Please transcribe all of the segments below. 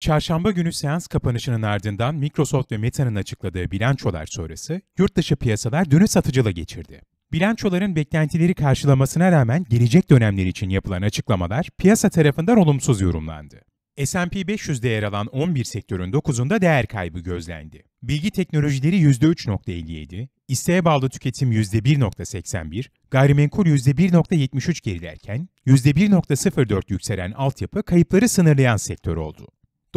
Çarşamba günü seans kapanışının ardından Microsoft ve Meta'nın açıkladığı bilançolar sonrası yurtdışı piyasalar dönü satıcıla geçirdi. Bilançoların beklentileri karşılamasına rağmen gelecek dönemler için yapılan açıklamalar piyasa tarafından olumsuz yorumlandı. S&P 500'de yer alan 11 sektörün 9'unda değer kaybı gözlendi. Bilgi teknolojileri %3.57, isteğe bağlı tüketim %1.81, gayrimenkul %1.73 gerilerken %1.04 yükselen altyapı kayıpları sınırlayan sektör oldu.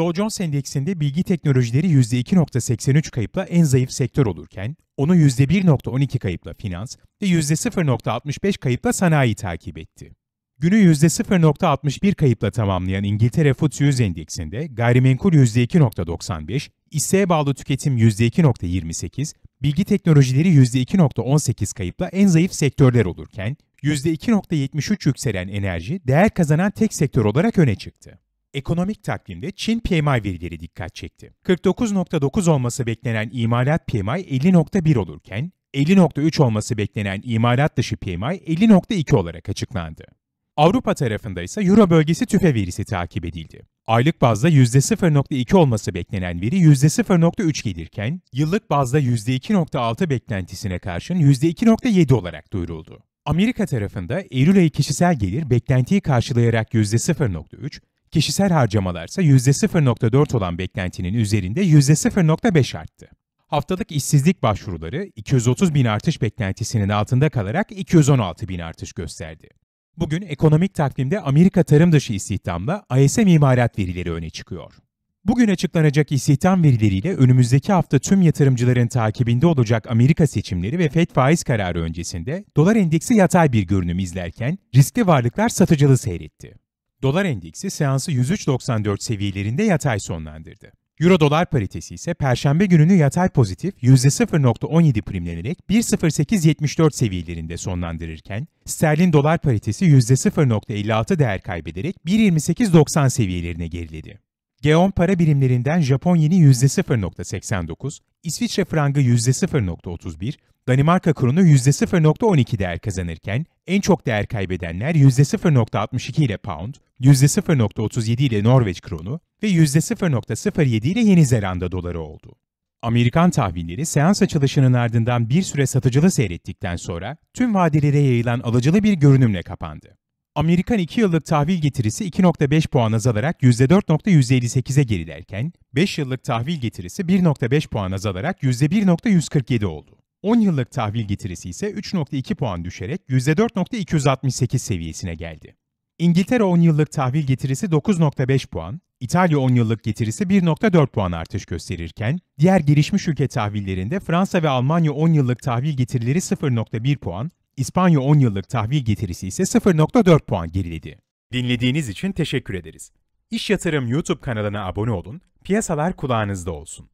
Dow Jones Endeksinde bilgi teknolojileri %2.83 kayıpla en zayıf sektör olurken, onu %1.12 kayıpla finans ve %0.65 kayıpla sanayi takip etti. Günü %0.61 kayıpla tamamlayan İngiltere FTSE 100 endeksinde gayrimenkul %2.95, isteğe bağlı tüketim %2.28, bilgi teknolojileri %2.18 kayıpla en zayıf sektörler olurken, %2.73 yükselen enerji değer kazanan tek sektör olarak öne çıktı. Ekonomik takvimde Çin PMI verileri dikkat çekti. 49.9 olması beklenen imalat PMI 50.1 olurken 50.3 olması beklenen imalat dışı PMI 50.2 olarak açıklandı. Avrupa tarafında ise Euro bölgesi tüfe verisi takip edildi. Aylık bazda %0.2 olması beklenen veri %0.3 gelirken, yıllık bazda %2.6 beklentisine karşın %2.7 olarak duyuruldu. Amerika tarafında Eylül ayı kişisel gelir beklentiyi karşılayarak %0.3, Kişisel harcamalarsa %0.4 olan beklentinin üzerinde %0.5 arttı. Haftalık işsizlik başvuruları 230 bin artış beklentisinin altında kalarak 216 bin artış gösterdi. Bugün ekonomik takvimde Amerika tarım dışı istihdamla ISM imarat verileri öne çıkıyor. Bugün açıklanacak istihdam verileriyle önümüzdeki hafta tüm yatırımcıların takibinde olacak Amerika seçimleri ve FED faiz kararı öncesinde dolar endeksi yatay bir görünüm izlerken riskli varlıklar satıcılı seyretti. Dolar endeksi seansı 103.94 seviyelerinde yatay sonlandırdı. Euro dolar paritesi ise perşembe gününü yatay pozitif %0.17 primlenerek 1.0874 seviyelerinde sonlandırırken, sterlin dolar paritesi %0.56 değer kaybederek 1.2890 seviyelerine geriledi. Geon para birimlerinden Japon yeni %0.89, İsviçre frangı %0.31, Danimarka kurunu %0.12 değer kazanırken en çok değer kaybedenler %0.62 ile pound, %0.37 ile Norveç kronu ve %0.07 ile Yeni Zelanda doları oldu. Amerikan tahvilleri seans açılışının ardından bir süre satıcılı seyrettikten sonra tüm vadelere yayılan alıcılı bir görünümle kapandı. Amerikan 2 yıllık tahvil getirisi 2.5 puan azalarak %4.158'e gerilerken, 5 yıllık tahvil getirisi 1.5 puan azalarak %1.147 oldu. 10 yıllık tahvil getirisi ise 3.2 puan düşerek %4.268 seviyesine geldi. İngiltere 10 yıllık tahvil getirisi 9.5 puan, İtalya 10 yıllık getirisi 1.4 puan artış gösterirken, diğer gelişmiş ülke tahvillerinde Fransa ve Almanya 10 yıllık tahvil getirileri 0.1 puan, İspanya 10 yıllık tahvil getirisi ise 0.4 puan geriledi. Dinlediğiniz için teşekkür ederiz. İş Yatırım YouTube kanalına abone olun, piyasalar kulağınızda olsun.